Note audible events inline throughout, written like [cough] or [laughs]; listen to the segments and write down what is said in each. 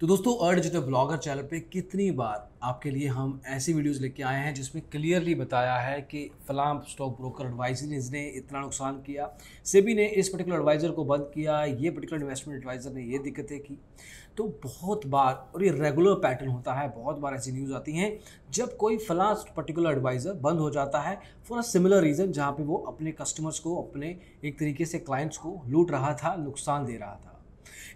तो दोस्तों अर्ड जो ब्लॉगर चैनल पे कितनी बार आपके लिए हम ऐसी वीडियोस लेके आए हैं जिसमें क्लियरली बताया है कि फलाम स्टॉक ब्रोकर एडवाइजरीज ने इतना नुकसान किया सेबी ने इस पर्टिकुलर एडवाइज़र को बंद किया ये पर्टिकुलर इन्वेस्टमेंट एडवाइज़र ने ये दिक्कतें की तो बहुत बार और ये रेगुलर पैटर्न होता है बहुत बार ऐसी न्यूज़ आती हैं जब कोई फलां पर्टिकुलर एडवाइज़र बंद हो जाता है फॉर अ सिमिलर रीज़न जहाँ पर वो अपने कस्टमर्स को अपने एक तरीके से क्लाइंट्स को लूट रहा था नुकसान दे रहा था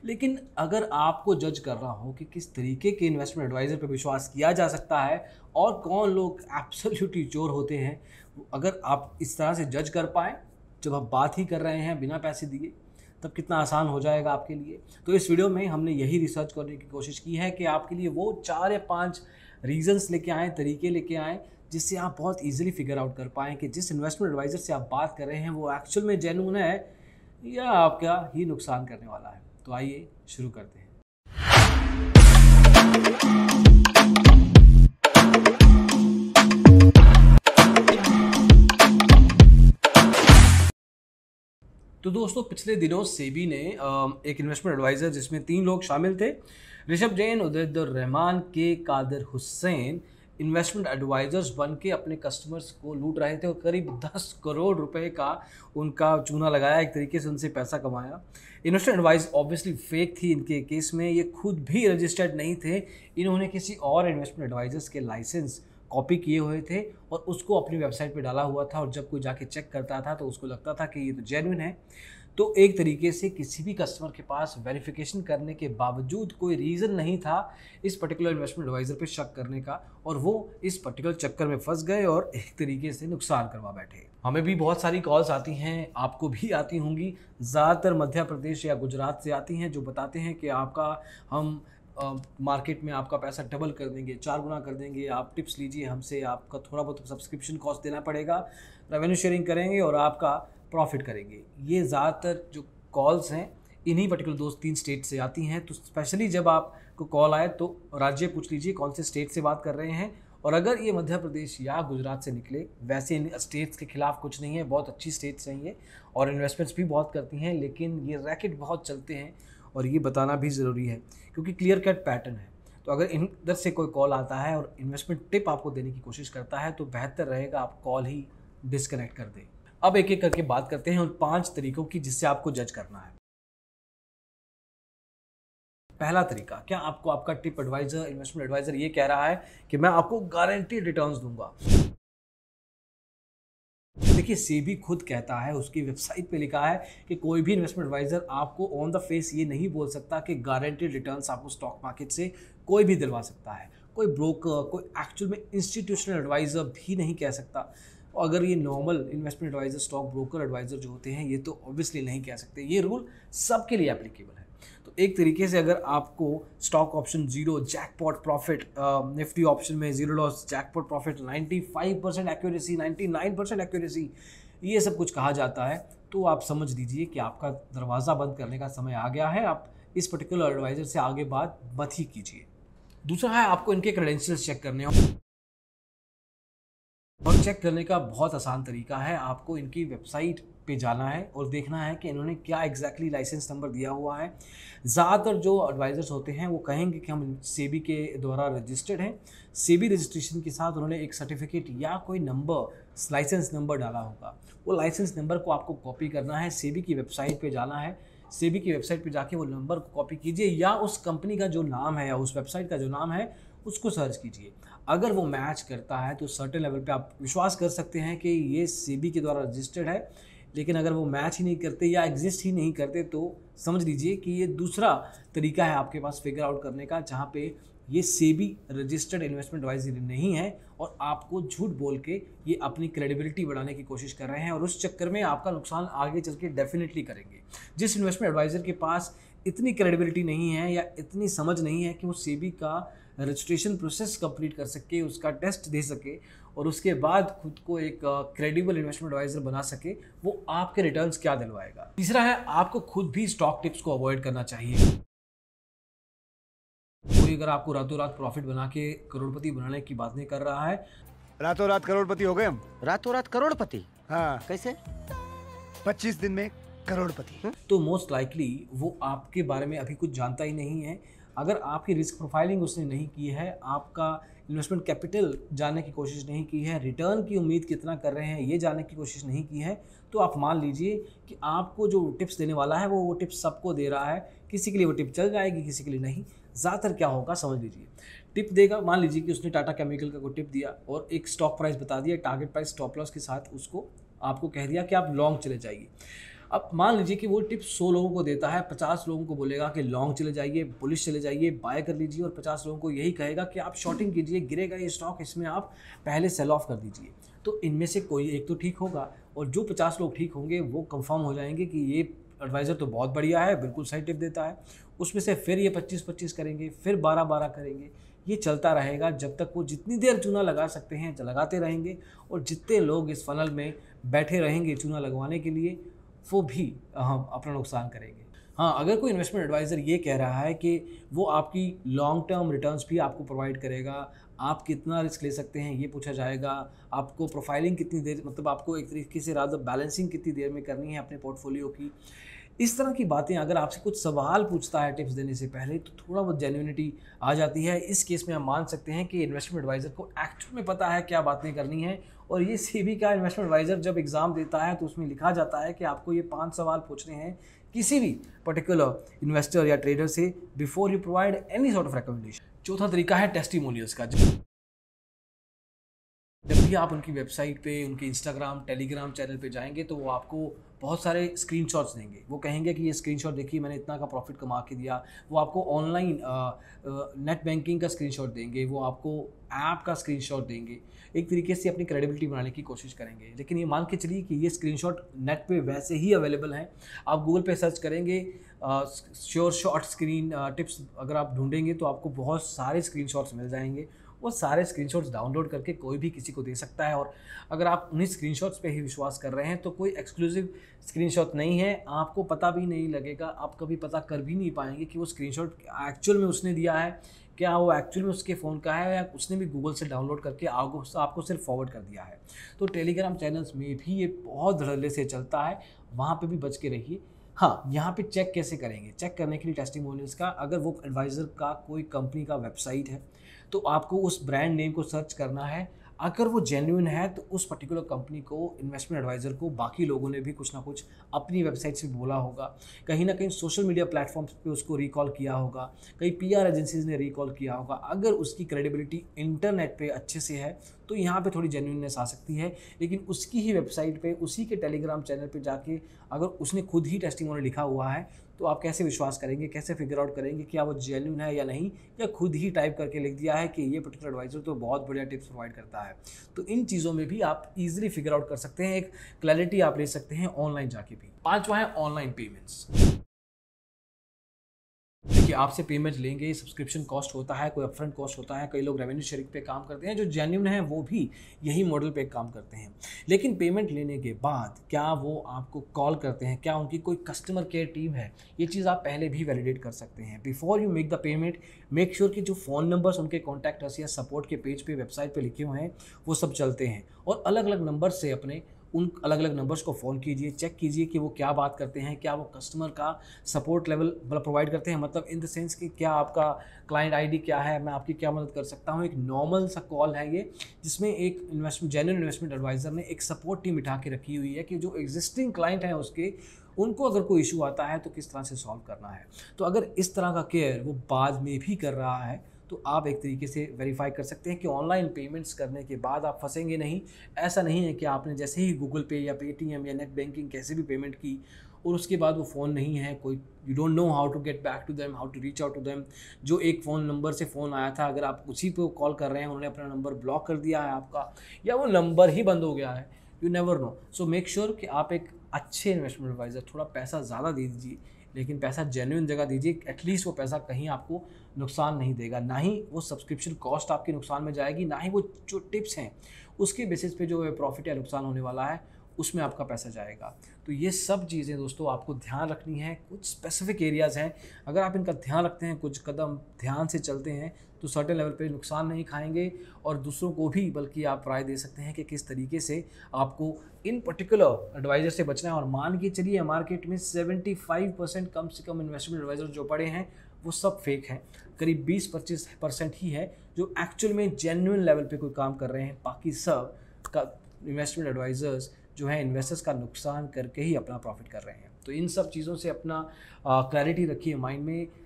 लेकिन अगर आपको जज कर रहा हो कि किस तरीके के इन्वेस्टमेंट एडवाइज़र पर विश्वास किया जा सकता है और कौन लोग एब्सोल्यूटली चोर होते हैं अगर आप इस तरह से जज कर पाएँ जब आप बात ही कर रहे हैं बिना पैसे दिए तब कितना आसान हो जाएगा आपके लिए तो इस वीडियो में हमने यही रिसर्च करने की कोशिश की है कि आपके लिए वो चार या पाँच रीजंस लेके आएँ तरीके लेके आएँ जिससे आप बहुत इजीली फिगर आउट कर पाएँ कि जिस इन्वेस्टमेंट एडवाइज़र से आप बात कर रहे हैं वो एक्चुअल में जेनून है या आपका ही नुकसान करने वाला है तो आइए शुरू करते हैं तो दोस्तों पिछले दिनों सेबी ने एक इन्वेस्टमेंट एडवाइज़र जिसमें तीन लोग शामिल थे ऋषभ जैन उदयदुर रहमान के कादर हुसैन इन्वेस्टमेंट एडवाइजर्स बन के अपने कस्टमर्स को लूट रहे थे और करीब दस करोड़ रुपए का उनका चूना लगाया एक तरीके से उनसे पैसा कमाया इन्वेस्टमेंट एडवाइस ऑब्वियसली फेक थी इनके केस में ये खुद भी रजिस्टर्ड नहीं थे इन्होंने किसी और इन्वेस्टमेंट एडवाइजर्स के लाइसेंस कॉपी किए हुए थे और उसको अपनी वेबसाइट पर डाला हुआ था और जब कोई जाके चेक करता था तो उसको लगता था कि ये तो जेनविन है तो एक तरीके से किसी भी कस्टमर के पास वेरिफिकेशन करने के बावजूद कोई रीज़न नहीं था इस पर्टिकुलर इन्वेस्टमेंट एडवाइज़र पर शक करने का और वो इस पर्टिकुलर चक्कर में फंस गए और [laughs] एक तरीके से नुकसान करवा बैठे हमें भी बहुत सारी कॉल्स आती हैं आपको भी आती होंगी ज़्यादातर मध्य प्रदेश या गुजरात से आती हैं जो बताते हैं कि आपका हम मार्केट uh, में आपका पैसा डबल कर देंगे चार गुना कर देंगे आप टिप्स लीजिए हमसे आपका थोड़ा बहुत सब्सक्रिप्शन कॉस्ट देना पड़ेगा रेवेन्यू शेयरिंग करेंगे और आपका प्रॉफिट करेंगे ये ज़्यादातर जो कॉल्स हैं इन्हीं पर्टिकुलर दो तीन स्टेट से आती हैं तो स्पेशली जब आपको कॉल आए तो राज्य पूछ लीजिए कौन से स्टेट से बात कर रहे हैं और अगर ये मध्य प्रदेश या गुजरात से निकले वैसे इन स्टेट्स के खिलाफ कुछ नहीं है बहुत अच्छी स्टेट्स हैं ये और इन्वेस्टमेंट्स भी बहुत करती हैं लेकिन ये रैकेट बहुत चलते हैं और ये बताना भी ज़रूरी है क्योंकि क्लियर कट पैटर्न है तो अगर इन इधर से कोई कॉल आता है और इन्वेस्टमेंट टिप आपको देने की कोशिश करता है तो बेहतर रहेगा आप कॉल ही डिसकनेक्ट कर दें अब एक एक करके बात करते हैं उन पांच तरीकों की जिससे आपको जज करना है पहला तरीका क्या आपको आपका टिप एडवाइजर इन्वेस्टमेंट एडवाइजर ये कह रहा है कि मैं आपको गारंटी रिटर्न्स दूंगा देखिए सेबी खुद कहता है उसकी वेबसाइट पे लिखा है कि कोई भी इन्वेस्टमेंट एडवाइजर आपको ऑन द फेस ये नहीं बोल सकता कि गारंटीड रिटर्न्स आपको स्टॉक मार्केट से कोई भी दिलवा सकता है कोई ब्रोकर कोई एक्चुअल में इंस्टीट्यूशनल एडवाइज़र भी नहीं कह सकता और अगर ये normal investment adviser stock broker adviser जो होते हैं ये तो ऑब्वियसली नहीं कह सकते ये रूल सबके लिए एप्लीकेबल है तो एक तरीके से अगर आपको stock option zero jackpot profit Nifty option में zero loss jackpot profit five percent accuracy nine percent accuracy ये सब कुछ कहा जाता है तो आप समझ लीजिए कि आपका दरवाज़ा बंद करने का समय आ गया है आप इस पर्टिकुलर एडवाइज़र से आगे बात मत ही कीजिए दूसरा है आपको इनके क्रेडेंशियल्स चेक करने हों और चेक करने का बहुत आसान तरीका है आपको इनकी वेबसाइट पे जाना है और देखना है कि इन्होंने क्या एग्जैक्टली लाइसेंस नंबर दिया हुआ है ज़्यादातर जो एडवाइज़र्स होते हैं वो कहेंगे कि हम सेबी के द्वारा रजिस्टर्ड हैं सेबी रजिस्ट्रेशन के साथ उन्होंने एक सर्टिफिकेट या कोई नंबर लाइसेंस नंबर डाला होगा वो लाइसेंस नंबर को आपको कॉपी करना है सेबी की वेबसाइट पर जाना है सेबी की वेबसाइट पर जाके वो नंबर को कॉपी कीजिए या उस कंपनी का जो नाम है या उस वेबसाइट का जो नाम है उसको सर्च कीजिए अगर वो मैच करता है तो सर्टेन लेवल पे आप विश्वास कर सकते हैं कि ये सेबी के द्वारा रजिस्टर्ड है लेकिन अगर वो मैच ही नहीं करते या एग्जिस्ट ही नहीं करते तो समझ लीजिए कि ये दूसरा तरीका है आपके पास फिगर आउट करने का जहाँ पे ये सेबी रजिस्टर्ड इन्वेस्टमेंट एडवाइजरी नहीं है और आपको झूठ बोल के ये अपनी क्रेडिबिलिटी बढ़ाने की कोशिश कर रहे हैं और उस चक्कर में आपका नुकसान आगे चल के डेफिनेटली करेंगे जिस इन्वेस्टमेंट एडवाइज़र के पास इतनी क्रेडिबिलिटी नहीं है या इतनी समझ नहीं है कि वो सेबी का रजिस्ट्रेशन प्रोसेस कंप्लीट कर सके उसका टेस्ट दे सके और उसके बाद खुद को एक क्रेडिबल इन्वेस्टमेंट एडवाइजर बना सके वो आपके रिटर्न्स क्या दिलवाएगा तीसरा है आपको खुद भी स्टॉक टिप्स को अवॉइड करना चाहिए कोई अगर आपको रातों रात प्रॉफिट बना के करोड़पति बनाने की बात नहीं कर रहा है रातों रात करोड़पति हो गए हम रातों रात करोड़पति हाँ कैसे पच्चीस दिन में करोड़पति हम्म। तो मोस्ट लाइकली वो आपके बारे में अभी कुछ जानता ही नहीं है अगर आपकी रिस्क प्रोफाइलिंग उसने नहीं की है आपका इन्वेस्टमेंट कैपिटल जानने की कोशिश नहीं की है रिटर्न की उम्मीद कितना कर रहे हैं ये जानने की कोशिश नहीं की है तो आप मान लीजिए कि आपको जो टिप्स देने वाला है वो वो टिप्स सबको दे रहा है किसी के लिए वो टिप चल जाएगी किसी के लिए नहीं ज़्यादातर क्या होगा समझ लीजिए टिप देगा मान लीजिए कि उसने टाटा केमिकल का कोई टिप दिया और एक स्टॉक प्राइस बता दिया टारगेट प्राइस स्टॉप लॉस के साथ उसको आपको कह दिया कि आप लॉन्ग चले जाइए अब मान लीजिए कि वो टिप 100 लोगों को देता है 50 लोगों को बोलेगा कि लॉन्ग चले जाइए बुलिश चले जाइए बाय कर लीजिए और 50 लोगों को यही कहेगा कि आप शॉर्टिंग कीजिए गिरेगा ये स्टॉक इसमें आप पहले सेल ऑफ कर दीजिए तो इनमें से कोई एक तो ठीक होगा और जो 50 लोग ठीक होंगे वो कंफर्म हो जाएंगे कि ये एडवाइज़र तो बहुत बढ़िया है बिल्कुल सही टिप देता है उसमें से फिर ये पच्चीस पच्चीस करेंगे फिर बारह बारह करेंगे ये चलता रहेगा जब तक वो जितनी देर चूना लगा सकते हैं लगाते रहेंगे और जितने लोग इस फनल में बैठे रहेंगे चूना लगवाने के लिए वो भी हम अपना नुकसान करेंगे हाँ अगर कोई इन्वेस्टमेंट एडवाइज़र ये कह रहा है कि वो आपकी लॉन्ग टर्म रिटर्न्स भी आपको प्रोवाइड करेगा आप कितना रिस्क ले सकते हैं ये पूछा जाएगा आपको प्रोफाइलिंग कितनी देर मतलब आपको एक तरीके से रात बैलेंसिंग कितनी देर में करनी है अपने पोर्टफोलियो की इस तरह की बातें अगर आपसे कुछ सवाल पूछता है टिप्स देने से पहले तो थोड़ा बहुत जेन्यूनिटी आ जाती है इस केस में हम मान सकते हैं कि इन्वेस्टमेंट एडवाइज़र को एक्चुअल में पता है क्या बातें करनी है और ये सी का इन्वेस्टमेंट एडवाइज़र जब एग्ज़ाम देता है तो उसमें लिखा जाता है कि आपको ये पाँच सवाल पूछने हैं किसी भी पर्टिकुलर इन्वेस्टर या ट्रेडर से before you provide any sort of recommendation चौथा तरीका है टेस्टिमोनियल्स का जब भी आप उनकी वेबसाइट पे उनके इंस्टाग्राम टेलीग्राम चैनल पे जाएंगे तो वो आपको बहुत सारे स्क्रीन देंगे वो कहेंगे कि ये स्क्रीन देखिए मैंने इतना का प्रॉफिट कमा के दिया वो आपको ऑनलाइन नेट बैंकिंग का स्क्रीन देंगे वो आपको ऐप का स्क्रीन देंगे एक तरीके से अपनी क्रेडिबिलिटी बनाने की कोशिश करेंगे लेकिन ये मान के चलिए कि ये स्क्रीन नेट पर वैसे ही अवेलेबल हैं आप गूगल पर सर्च करेंगे श्योर शॉर्ट स्क्रीन टिप्स अगर आप ढूंढेंगे तो आपको बहुत सारे स्क्रीन मिल जाएंगे वो सारे स्क्रीन डाउनलोड करके कोई भी किसी को दे सकता है और अगर आप उन्हीं स्क्रीन शॉट्स ही विश्वास कर रहे हैं तो कोई एक्सक्लूसिव स्क्रीन नहीं है आपको पता भी नहीं लगेगा आप कभी पता कर भी नहीं पाएंगे कि वो स्क्रीन एक्चुअल में उसने दिया है क्या वो एक्चुअल में उसके फ़ोन का है या उसने भी गूगल से डाउनलोड करके आपको आपको सिर्फ फॉरवर्ड कर दिया है तो टेलीग्राम चैनल्स में भी ये बहुत धड़ल्ले से चलता है वहाँ पे भी बच के रहिए हाँ यहाँ पे चेक कैसे करेंगे चेक करने के लिए टेस्टिमोनियल्स का अगर वो एडवाइज़र का कोई कंपनी का वेबसाइट है तो आपको उस ब्रांड नेम को सर्च करना है अगर वो जेन्यून है तो उस पर्टिकुलर कंपनी को इन्वेस्टमेंट एडवाइज़र को बाकी लोगों ने भी कुछ ना कुछ अपनी वेबसाइट से बोला होगा कहीं ना कहीं सोशल मीडिया प्लेटफॉर्म्स पे उसको रिकॉल किया होगा कई पीआर एजेंसीज ने रिकॉल किया होगा अगर उसकी क्रेडिबिलिटी इंटरनेट पे अच्छे से है तो यहाँ पे थोड़ी जेन्यूननेस आ सकती है लेकिन उसकी ही वेबसाइट पे उसी के टेलीग्राम चैनल पे जाके अगर उसने खुद ही टेस्टिंग लिखा हुआ है तो आप कैसे विश्वास करेंगे कैसे फिगर आउट करेंगे क्या वो जेन्यून है या नहीं या खुद ही टाइप करके लिख दिया है कि ये पर्टिकुलर एडवाइजर तो बहुत बढ़िया टिप्स प्रोवाइड करता है तो इन चीज़ों में भी आप इजीली फिगर आउट कर सकते हैं एक क्लैरिटी आप ले सकते हैं ऑनलाइन जाके भी पांचवा है ऑनलाइन पेमेंट्स कि आपसे पेमेंट लेंगे सब्सक्रिप्शन कॉस्ट होता है कोई अपफ्रंट कॉस्ट होता है कई लोग रेवेन्यू शेयरिंग पे काम करते हैं जो जेन्यून है वो भी यही मॉडल पे काम करते हैं लेकिन पेमेंट लेने के बाद क्या वो आपको कॉल करते हैं क्या उनकी कोई कस्टमर केयर टीम है ये चीज़ आप पहले भी वैलिडेट कर सकते हैं before you make the payment make sure कि जो फ़ोन नंबर्स उनके कॉन्टैक्टर्स या सपोर्ट के पेज पे वेबसाइट पे लिखे हुए हैं वो सब चलते हैं और अलग अलग नंबर से अपने उन अलग अलग नंबर्स को फ़ोन कीजिए चेक कीजिए कि वो क्या बात करते हैं क्या वो कस्टमर का सपोर्ट लेवल मतलब प्रोवाइड करते हैं मतलब इन द सेंस कि क्या आपका क्लाइंट आईडी क्या है मैं आपकी क्या मदद कर सकता हूँ एक नॉर्मल सा कॉल है ये जिसमें एक इन्वेस्टमेंट जेन्यून इन्वेस्टमेंट एडवाइज़र ने एक सपोर्ट टीम बिठा के रखी हुई है कि जो एग्जिस्टिंग क्लाइंट हैं उसके उनको अगर कोई इशू आता है तो किस तरह से सॉल्व करना है तो अगर इस तरह का केयर वो बाद में भी कर रहा है तो आप एक तरीके से वेरीफाई कर सकते हैं कि ऑनलाइन पेमेंट्स करने के बाद आप फंसेंगे नहीं ऐसा नहीं है कि आपने जैसे ही गूगल पे या पेटीएम या नेट बैंकिंग कैसे भी पेमेंट की और उसके बाद वो फ़ोन नहीं है कोई you don't know how to get back to them how to reach out to them जो एक फ़ोन नंबर से फ़ोन आया था अगर आप उसी पर कॉल कर रहे हैं उन्होंने अपना नंबर ब्लॉक कर दिया है आपका या वो नंबर ही बंद हो गया है you never know so make sure कि आप एक अच्छे इन्वेस्टमेंट एडवाइज़र थोड़ा पैसा ज़्यादा दे दीजिए लेकिन पैसा जेन्यून जगह दीजिए एटलीस्ट वो पैसा कहीं आपको नुकसान नहीं देगा ना ही वो सब्सक्रिप्शन कॉस्ट आपके नुकसान में जाएगी ना ही वो जो टिप्स हैं उसके बेसिस पे जो प्रॉफिट या नुकसान होने वाला है उसमें आपका पैसा जाएगा तो ये सब चीज़ें दोस्तों आपको ध्यान रखनी है कुछ स्पेसिफिक एरियाज़ हैं अगर आप इनका ध्यान रखते हैं कुछ कदम ध्यान से चलते हैं तो सर्टेन लेवल पे नुकसान नहीं खाएंगे और दूसरों को भी बल्कि आप राय दे सकते हैं कि किस तरीके से आपको इन पर्टिकुलर एडवाइज़र से बचना है और मान के चलिए मार्केट में 75 परसेंट कम से कम इन्वेस्टमेंट एडवाइज़र जो पड़े हैं वो सब फेक हैं करीब 20 पच्चीस परसेंट ही है जो एक्चुअल में जेन्यून लेवल पे कोई काम कर रहे हैं बाकी सब का इन्वेस्टमेंट एडवाइज़र्स जो है इन्वेस्टर्स का नुकसान करके ही अपना प्रॉफिट कर रहे हैं तो इन सब चीज़ों से अपना क्लैरिटी रखिए माइंड में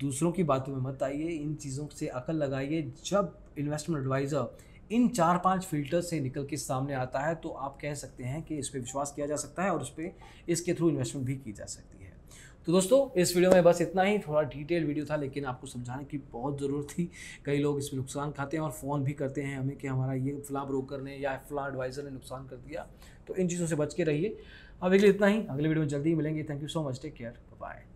दूसरों की बातों में मत आइए इन चीज़ों से अकल लगाइए जब इन्वेस्टमेंट एडवाइज़र इन चार पांच फिल्टर से निकल के सामने आता है तो आप कह सकते हैं कि इस पर विश्वास किया जा सकता है और उस पर इसके थ्रू इन्वेस्टमेंट भी की जा सकती है तो दोस्तों इस वीडियो में बस इतना ही थोड़ा डिटेल वीडियो था लेकिन आपको समझाने की बहुत ज़रूरत थी कई लोग इसमें नुकसान खाते हैं और फ़ोन भी करते हैं हमें कि हमारा ये फ्ला ब्रोकर ने या फ्ला एडवाइज़र ने नुकसान कर दिया तो इन चीज़ों से बच के रहिए अब अगले इतना ही अगले वीडियो में जल्दी ही मिलेंगे thank you so much take care bye